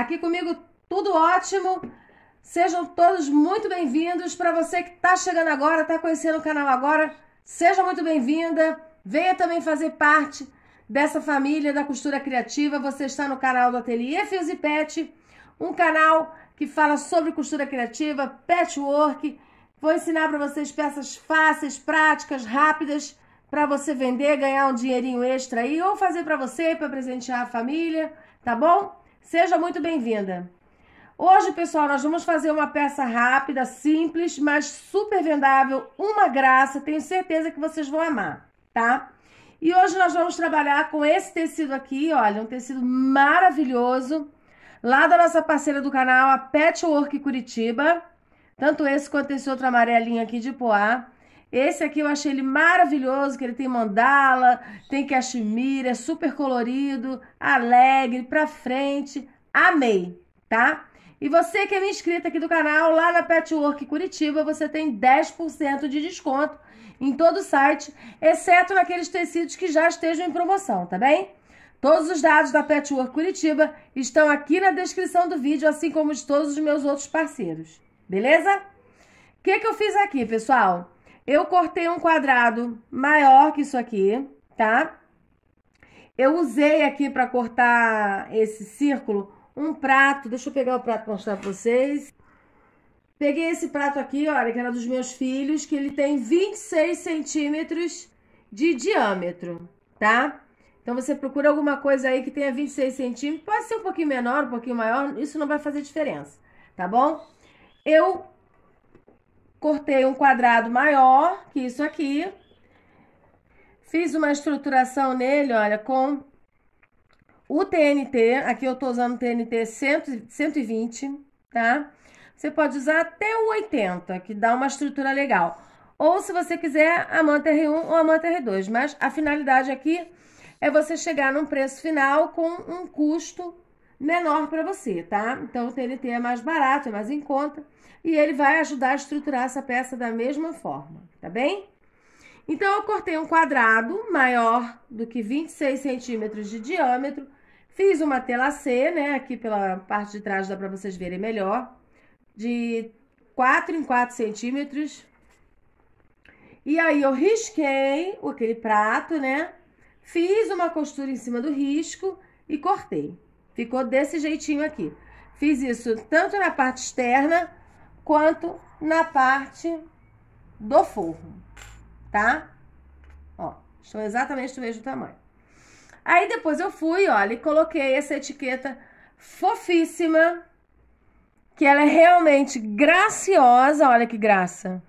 Aqui comigo tudo ótimo. Sejam todos muito bem-vindos. Para você que está chegando agora, está conhecendo o canal agora, seja muito bem-vinda. Venha também fazer parte dessa família da costura criativa. Você está no canal do Ateliê Fios e Pet, um canal que fala sobre costura criativa, patchwork. Vou ensinar para vocês peças fáceis, práticas, rápidas para você vender, ganhar um dinheirinho extra aí ou fazer para você, para presentear a família, tá bom? Seja muito bem-vinda. Hoje, pessoal, nós vamos fazer uma peça rápida, simples, mas super vendável, uma graça. Tenho certeza que vocês vão amar, tá? E hoje nós vamos trabalhar com esse tecido aqui, olha, um tecido maravilhoso, lá da nossa parceira do canal, a Patchwork Curitiba. Tanto esse quanto esse outro amarelinho aqui de poá. Esse aqui eu achei ele maravilhoso, que ele tem mandala, tem cachemira, é super colorido, alegre, pra frente. Amei, tá? E você que é minha inscrita aqui do canal, lá na Petwork Curitiba, você tem 10% de desconto em todo o site, exceto naqueles tecidos que já estejam em promoção, tá bem? Todos os dados da Petwork Curitiba estão aqui na descrição do vídeo, assim como de todos os meus outros parceiros. Beleza? O que, que eu fiz aqui, pessoal? Eu cortei um quadrado maior que isso aqui, tá? Eu usei aqui para cortar esse círculo um prato. Deixa eu pegar o prato para mostrar para vocês. Peguei esse prato aqui, olha, que era dos meus filhos, que ele tem 26 centímetros de diâmetro, tá? Então você procura alguma coisa aí que tenha 26 centímetros, pode ser um pouquinho menor, um pouquinho maior, isso não vai fazer diferença, tá bom? Eu Cortei um quadrado maior que isso aqui. Fiz uma estruturação nele, olha, com o TNT. Aqui eu tô usando o TNT 100, 120, tá? Você pode usar até o 80, que dá uma estrutura legal. Ou se você quiser, a manta R1 ou a manta R2. Mas a finalidade aqui é você chegar num preço final com um custo menor para você, tá? Então o TNT é mais barato, é mais em conta e ele vai ajudar a estruturar essa peça da mesma forma, tá bem? Então eu cortei um quadrado maior do que 26 centímetros de diâmetro, fiz uma tela C, né? Aqui pela parte de trás dá para vocês verem melhor, de 4 em 4 centímetros. E aí eu risquei aquele prato, né? Fiz uma costura em cima do risco e cortei. Ficou desse jeitinho aqui. Fiz isso tanto na parte externa quanto na parte do forro, tá? Ó, estão exatamente do mesmo tamanho. Aí depois eu fui, olha, e coloquei essa etiqueta fofíssima, que ela é realmente graciosa, olha que graça.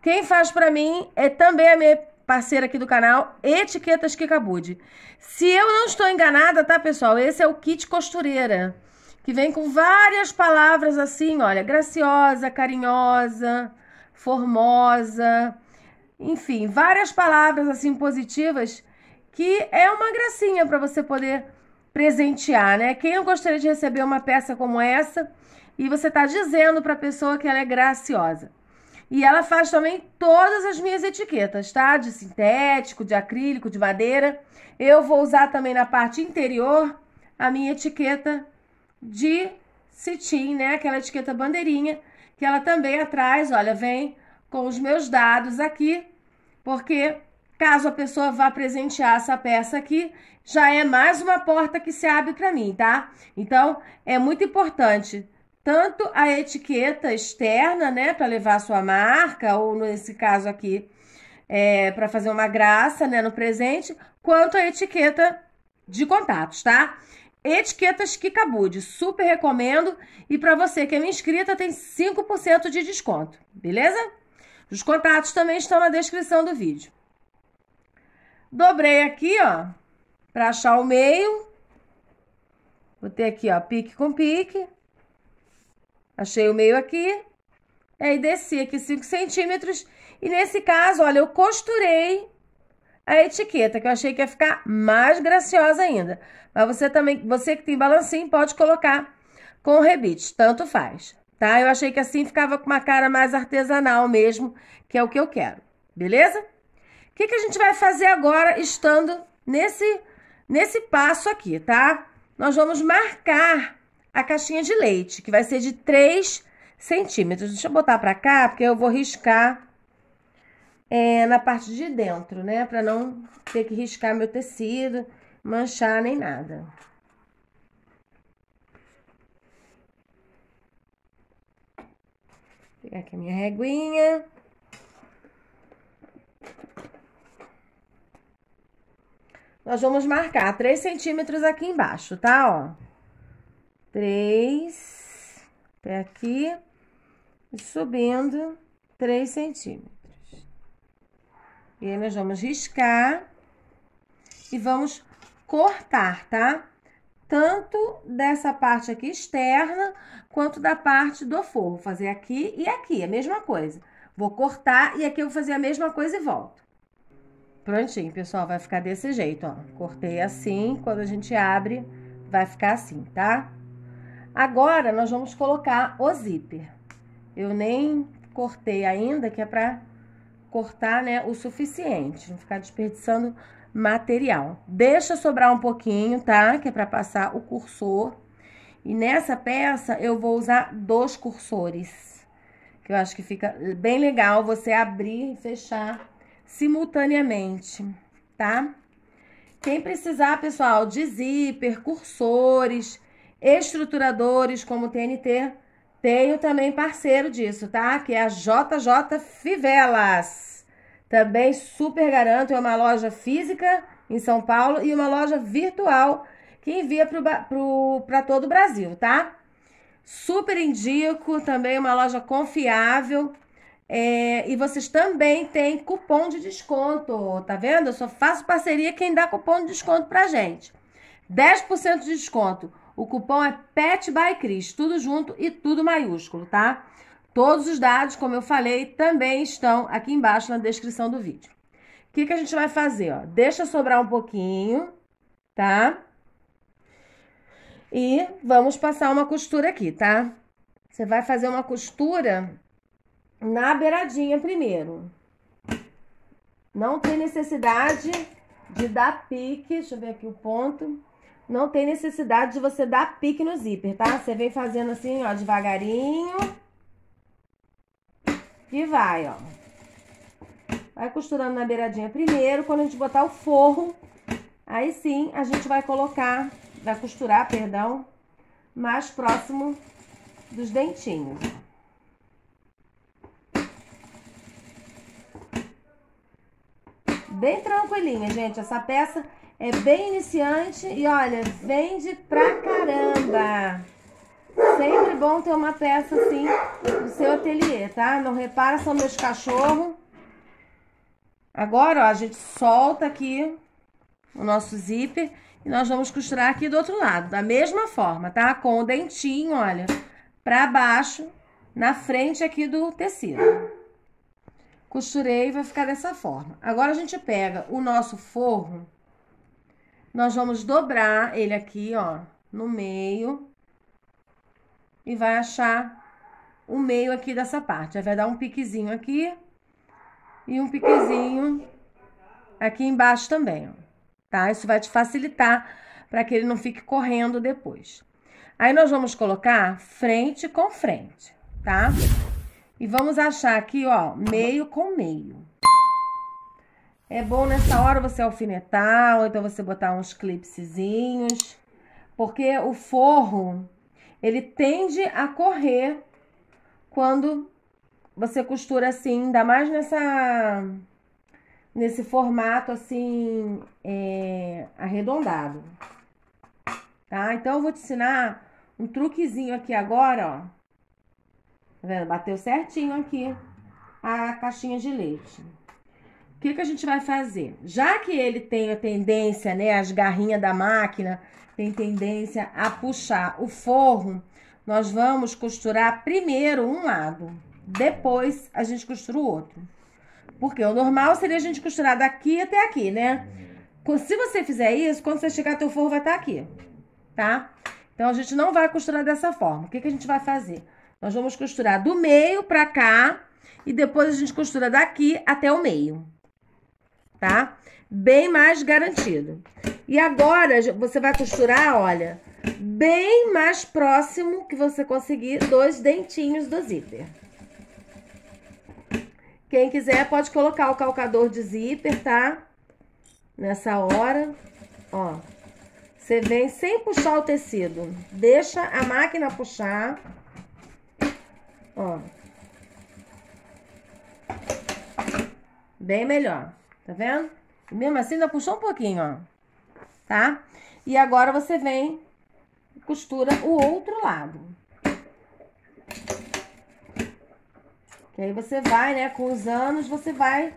Quem faz para mim é também a minha parceira aqui do canal, Etiquetas Kikabude. Se eu não estou enganada, tá, pessoal? Esse é o kit costureira, que vem com várias palavras assim, olha, graciosa, carinhosa, formosa, enfim, várias palavras assim positivas, que é uma gracinha para você poder presentear, né? Quem não gostaria de receber uma peça como essa e você tá dizendo para a pessoa que ela é graciosa. E ela faz também todas as minhas etiquetas, tá? De sintético, de acrílico, de madeira. Eu vou usar também na parte interior a minha etiqueta de cetim, né? Aquela etiqueta bandeirinha, que ela também atrás, olha, vem com os meus dados aqui, porque caso a pessoa vá presentear essa peça aqui, já é mais uma porta que se abre para mim, tá? Então, é muito importante tanto a etiqueta externa, né, para levar a sua marca, ou nesse caso aqui, é, para fazer uma graça, né, no presente, quanto a etiqueta de contatos, tá? Etiquetas Kikabude, super recomendo. E para você que é minha inscrita, tem 5% de desconto, beleza? Os contatos também estão na descrição do vídeo. Dobrei aqui, ó, para achar o meio. Botei aqui, ó, pique com pique. Achei o meio aqui, aí desci aqui 5 centímetros. E nesse caso, olha, eu costurei a etiqueta, que eu achei que ia ficar mais graciosa ainda. Mas você também, você que tem balancinho, pode colocar com rebite, tanto faz, tá? Eu achei que assim ficava com uma cara mais artesanal mesmo, que é o que eu quero, beleza? O que, que a gente vai fazer agora, estando nesse, nesse passo aqui, tá? Nós vamos marcar a caixinha de leite, que vai ser de 3 centímetros. Deixa eu botar pra cá, porque eu vou riscar é, na parte de dentro, né? Pra não ter que riscar meu tecido, manchar nem nada. Vou pegar aqui a minha reguinha. Nós vamos marcar 3 centímetros aqui embaixo, tá? Ó três, até aqui, subindo três centímetros. E aí, nós vamos riscar e vamos cortar, tá? Tanto dessa parte aqui externa, quanto da parte do forro. Vou fazer aqui e aqui, a mesma coisa. Vou cortar e aqui eu vou fazer a mesma coisa e volto. Prontinho, pessoal, vai ficar desse jeito, ó. Cortei assim, quando a gente abre, vai ficar assim, tá? Agora, nós vamos colocar o zíper. Eu nem cortei ainda, que é pra cortar, né, o suficiente. Não ficar desperdiçando material. Deixa sobrar um pouquinho, tá? Que é pra passar o cursor. E nessa peça, eu vou usar dois cursores. Que eu acho que fica bem legal você abrir e fechar simultaneamente, tá? Quem precisar, pessoal, de zíper, cursores estruturadores como o TNT. Tenho também parceiro disso, tá? Que é a JJ Fivelas. Também super garanto, é uma loja física em São Paulo e uma loja virtual que envia para todo o Brasil, tá? Super indico, também uma loja confiável. É, e vocês também têm cupom de desconto, tá vendo? Eu só faço parceria quem dá cupom de desconto pra gente. 10% de desconto o cupom é PET by Cris, tudo junto e tudo maiúsculo, tá? Todos os dados, como eu falei, também estão aqui embaixo na descrição do vídeo. O que, que a gente vai fazer? Ó? Deixa sobrar um pouquinho, tá? E vamos passar uma costura aqui, tá? Você vai fazer uma costura na beiradinha primeiro. Não tem necessidade de dar pique, deixa eu ver aqui o ponto não tem necessidade de você dar pique no zíper, tá? Você vem fazendo assim, ó, devagarinho. E vai, ó. Vai costurando na beiradinha primeiro. Quando a gente botar o forro, aí sim a gente vai colocar, vai costurar, perdão, mais próximo dos dentinhos. Bem tranquilinha, gente, essa peça... É bem iniciante e olha, vende pra caramba. Sempre bom ter uma peça assim no seu ateliê, tá? Não repara, são meus cachorros. Agora, ó, a gente solta aqui o nosso zíper e nós vamos costurar aqui do outro lado, da mesma forma, tá? Com o dentinho, olha, pra baixo, na frente aqui do tecido. Costurei e vai ficar dessa forma. Agora, a gente pega o nosso forro nós vamos dobrar ele aqui, ó, no meio. E vai achar o meio aqui dessa parte. Aí vai dar um piquezinho aqui e um piquezinho aqui embaixo também, ó. Tá? Isso vai te facilitar para que ele não fique correndo depois. Aí nós vamos colocar frente com frente, tá? E vamos achar aqui, ó, meio com meio. É bom nessa hora você alfinetar, ou então você botar uns clipezinhos, porque o forro, ele tende a correr quando você costura assim, ainda mais nessa nesse formato assim é, arredondado, tá? Então eu vou te ensinar um truquezinho aqui agora, ó. Tá vendo? Bateu certinho aqui a caixinha de leite que, que a gente vai fazer? Já que ele tem a tendência, né, as garrinhas da máquina tem tendência a puxar o forro, nós vamos costurar primeiro um lado, depois a gente costura o outro. Porque o normal seria a gente costurar daqui até aqui, né? Se você fizer isso, quando você chegar, teu forro vai estar tá aqui, tá? Então, a gente não vai costurar dessa forma. O que, que a gente vai fazer? Nós vamos costurar do meio pra cá e depois a gente costura daqui até o meio tá? Bem mais garantido. E agora você vai costurar, olha, bem mais próximo que você conseguir dois dentinhos do zíper. Quem quiser pode colocar o calcador de zíper, tá? Nessa hora, ó. Você vem sem puxar o tecido. Deixa a máquina puxar. Ó. Bem melhor. Tá vendo? E mesmo assim, ainda puxou um pouquinho, ó. Tá? E agora você vem e costura o outro lado. Que aí você vai, né, com os anos, você vai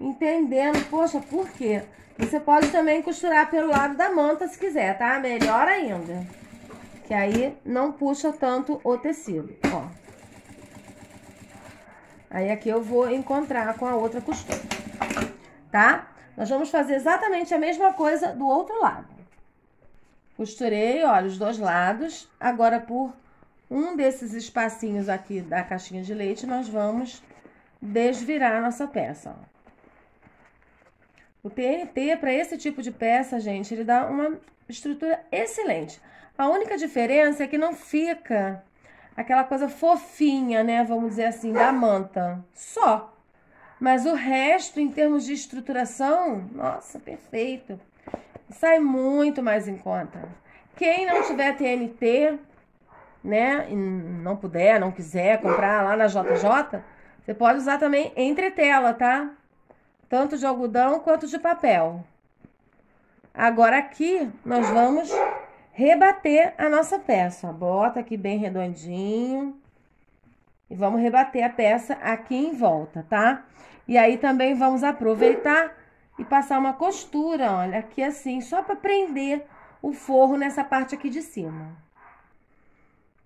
entendendo, poxa, por quê? Você pode também costurar pelo lado da manta se quiser, tá? Melhor ainda. Que aí não puxa tanto o tecido, ó. Aí aqui eu vou encontrar com a outra costura tá? Nós vamos fazer exatamente a mesma coisa do outro lado. Costurei, olha, os dois lados. Agora, por um desses espacinhos aqui da caixinha de leite, nós vamos desvirar a nossa peça, ó. O TNT, para esse tipo de peça, gente, ele dá uma estrutura excelente. A única diferença é que não fica aquela coisa fofinha, né? Vamos dizer assim, da manta. Só. Mas o resto, em termos de estruturação, nossa, perfeito. Sai muito mais em conta. Quem não tiver TNT, né, e não puder, não quiser comprar lá na JJ, você pode usar também entretela, tá? Tanto de algodão quanto de papel. Agora aqui nós vamos rebater a nossa peça. Bota aqui bem redondinho. E vamos rebater a peça aqui em volta, tá? E aí também vamos aproveitar e passar uma costura, olha, aqui assim, só para prender o forro nessa parte aqui de cima.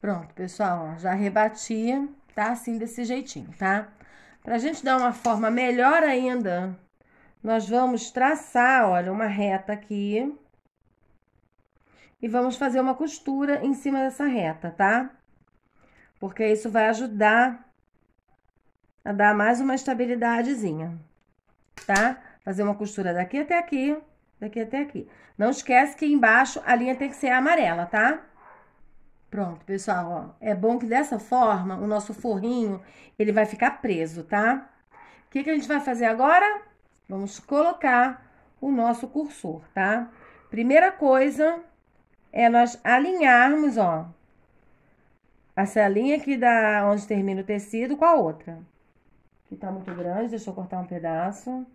Pronto, pessoal, ó, já rebati, tá assim desse jeitinho, tá? Pra gente dar uma forma melhor ainda, nós vamos traçar, olha, uma reta aqui. E vamos fazer uma costura em cima dessa reta, tá? porque isso vai ajudar a dar mais uma estabilidadezinha, tá? Fazer uma costura daqui até aqui, daqui até aqui. Não esquece que embaixo a linha tem que ser amarela, tá? Pronto, pessoal, ó. É bom que dessa forma o nosso forrinho, ele vai ficar preso, tá? O que, que a gente vai fazer agora? Vamos colocar o nosso cursor, tá? Primeira coisa é nós alinharmos, ó, a celinha aqui da onde termina o tecido com a outra. Que tá muito grande, deixa eu cortar um pedaço.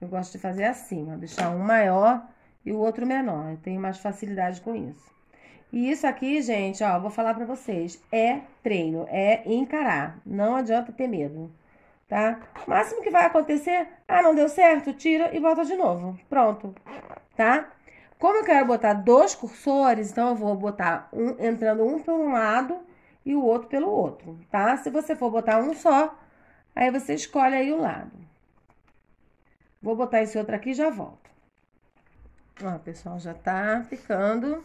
Eu gosto de fazer assim, ó, deixar um maior e o outro menor. Eu tenho mais facilidade com isso. E isso aqui, gente, ó, vou falar pra vocês, é treino, é encarar. Não adianta ter medo, tá? O máximo que vai acontecer, ah, não deu certo, tira e volta de novo. Pronto, tá? Como é eu quero botar dois cursores, então eu vou botar um entrando um por um lado e o outro pelo outro, tá? Se você for botar um só, aí você escolhe aí o lado. Vou botar esse outro aqui e já volto. Ó, pessoal, já tá ficando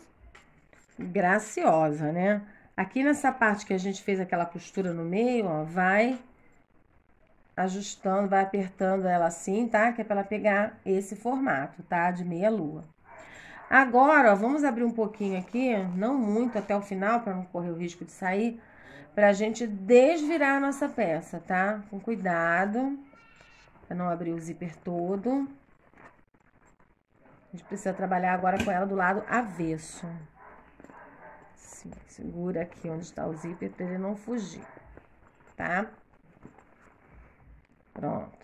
graciosa, né? Aqui nessa parte que a gente fez aquela costura no meio, ó, vai ajustando, vai apertando ela assim, tá? Que é pra ela pegar esse formato, tá? De meia lua. Agora, ó, vamos abrir um pouquinho aqui, não muito até o final, para não correr o risco de sair, para a gente desvirar a nossa peça, tá? Com cuidado, para não abrir o zíper todo. A gente precisa trabalhar agora com ela do lado avesso. segura aqui onde está o zíper para ele não fugir, tá? Pronto.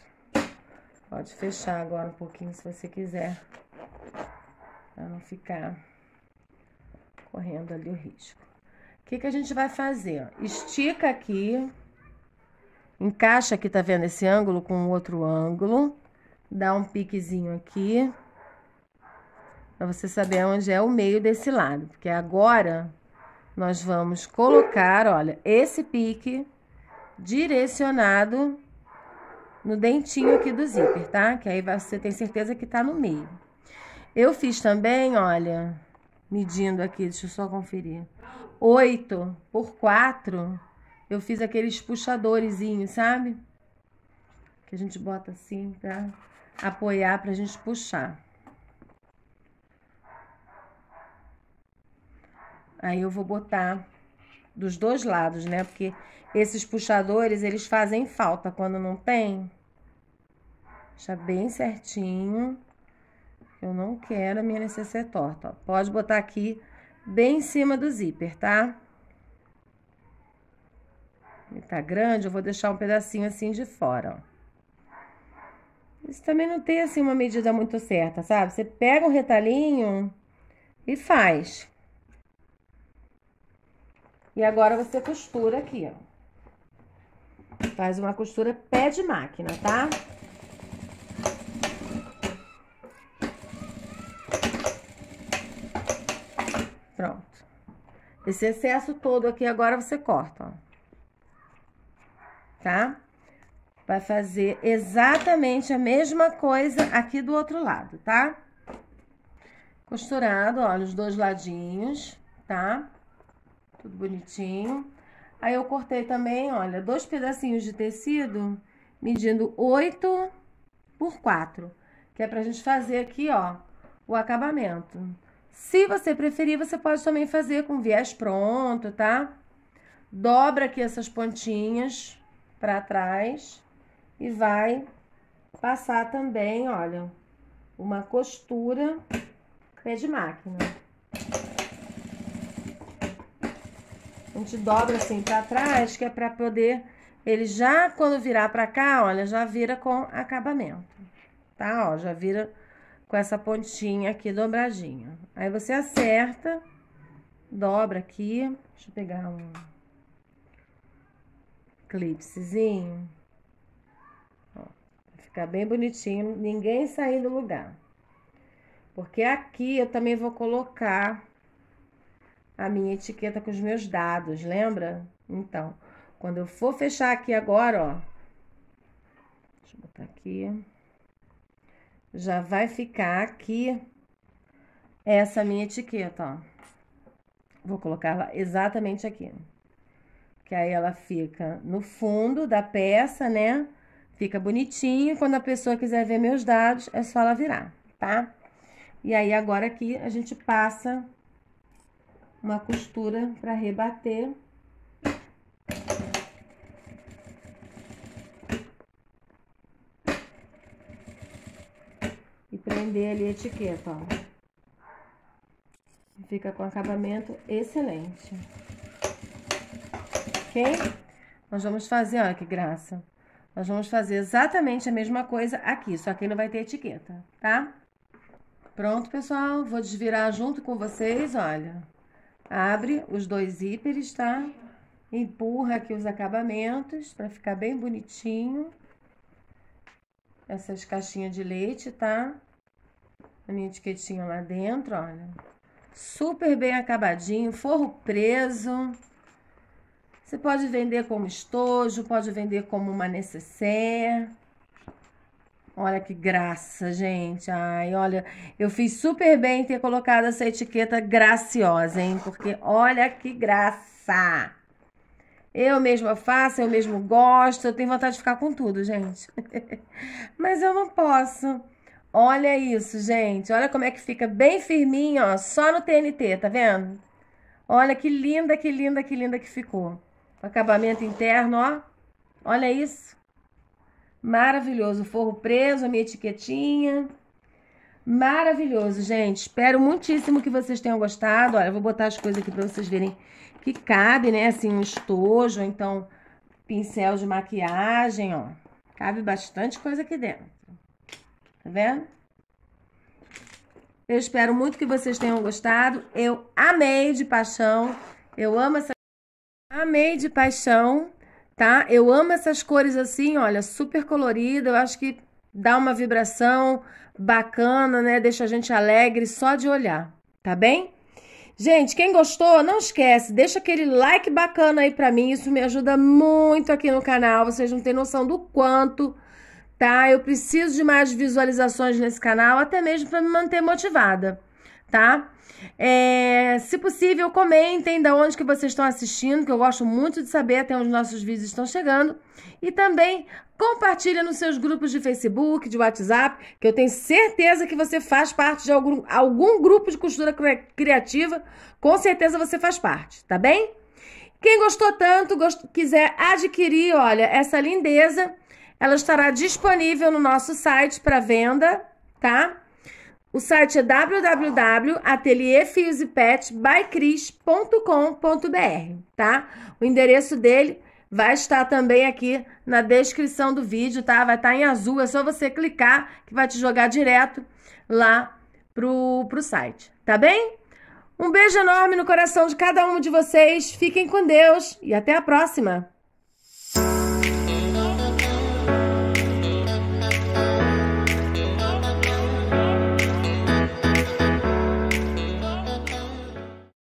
Pode fechar agora um pouquinho se você quiser para não ficar correndo ali o risco. O que, que a gente vai fazer? Estica aqui, encaixa aqui, tá vendo esse ângulo com o outro ângulo, dá um piquezinho aqui, para você saber onde é o meio desse lado, porque agora nós vamos colocar, olha, esse pique direcionado no dentinho aqui do zíper, tá? Que aí você tem certeza que tá no meio. Eu fiz também, olha, medindo aqui, deixa eu só conferir. 8 por 4, eu fiz aqueles puxadorzinhos, sabe? Que a gente bota assim pra apoiar, pra gente puxar. Aí eu vou botar dos dois lados, né? Porque esses puxadores, eles fazem falta quando não tem. Deixa bem certinho. Eu não quero a minha necessaire torta. Pode botar aqui bem em cima do zíper, tá? Ele tá grande, eu vou deixar um pedacinho assim de fora, ó. Isso também não tem, assim, uma medida muito certa, sabe? Você pega um retalhinho e faz. E agora você costura aqui, ó. Faz uma costura pé de máquina, tá? Tá? Pronto. Esse excesso todo aqui agora você corta, ó. Tá? Vai fazer exatamente a mesma coisa aqui do outro lado, tá? Costurado, ó, nos dois ladinhos, tá? Tudo bonitinho. Aí eu cortei também, olha, dois pedacinhos de tecido, medindo 8 por 4. Que é pra gente fazer aqui, ó, o acabamento. Se você preferir, você pode também fazer com viés pronto, tá? Dobra aqui essas pontinhas para trás e vai passar também, olha, uma costura pé de máquina. A gente dobra assim para trás, que é para poder ele já quando virar para cá, olha, já vira com acabamento. Tá, ó, já vira com essa pontinha aqui dobradinha. Aí você acerta, dobra aqui. Deixa eu pegar um clipsezinho. ficar bem bonitinho, ninguém sair do lugar. Porque aqui eu também vou colocar a minha etiqueta com os meus dados, lembra? Então, quando eu for fechar aqui agora, ó. Deixa eu botar aqui já vai ficar aqui essa minha etiqueta, ó. Vou colocar ela exatamente aqui. Que aí ela fica no fundo da peça, né? Fica bonitinho. Quando a pessoa quiser ver meus dados, é só ela virar, tá? E aí, agora aqui, a gente passa uma costura para rebater. prender ali a etiqueta, ó. Fica com acabamento excelente. Ok? Nós vamos fazer, olha que graça. Nós vamos fazer exatamente a mesma coisa aqui, só que não vai ter etiqueta, tá? Pronto, pessoal. Vou desvirar junto com vocês, olha. Abre os dois zíperes, tá? Empurra aqui os acabamentos para ficar bem bonitinho. Essas caixinhas de leite, tá? a minha etiquetinha lá dentro, olha. Né? Super bem acabadinho, forro preso. Você pode vender como estojo, pode vender como uma necessaire. Olha que graça, gente. Ai, olha, eu fiz super bem ter colocado essa etiqueta graciosa, hein? Porque olha que graça. Eu mesma faço, eu mesmo gosto, eu tenho vontade de ficar com tudo, gente. Mas eu não posso. Olha isso, gente. Olha como é que fica bem firminho, ó, só no TNT, tá vendo? Olha que linda, que linda, que linda que ficou. Acabamento interno, ó. Olha isso. Maravilhoso. Forro preso, a minha etiquetinha. Maravilhoso, gente. Espero muitíssimo que vocês tenham gostado. Olha, eu vou botar as coisas aqui pra vocês verem que cabe, né? Assim, um estojo, então, pincel de maquiagem, ó. Cabe bastante coisa aqui dentro. Tá vendo? Eu espero muito que vocês tenham gostado. Eu amei de paixão. Eu amo essa. Amei de paixão, tá? Eu amo essas cores assim, olha, super colorida. Eu acho que dá uma vibração bacana, né? Deixa a gente alegre só de olhar, tá bem? Gente, quem gostou, não esquece, deixa aquele like bacana aí pra mim, isso me ajuda muito aqui no canal, vocês não têm noção do quanto tá? Eu preciso de mais visualizações nesse canal, até mesmo para me manter motivada, tá? É, se possível, comentem da onde que vocês estão assistindo, que eu gosto muito de saber até onde nossos vídeos estão chegando. E também compartilha nos seus grupos de Facebook, de WhatsApp, que eu tenho certeza que você faz parte de algum, algum grupo de costura criativa. Com certeza você faz parte, tá bem? Quem gostou tanto, gost... quiser adquirir, olha, essa lindeza, ela estará disponível no nosso site para venda, tá? O site é www.atelierfiosepetbycris.com.br, tá? O endereço dele vai estar também aqui na descrição do vídeo, tá? Vai estar tá em azul, é só você clicar que vai te jogar direto lá pro, pro site, tá bem? Um beijo enorme no coração de cada um de vocês. Fiquem com Deus e até a próxima!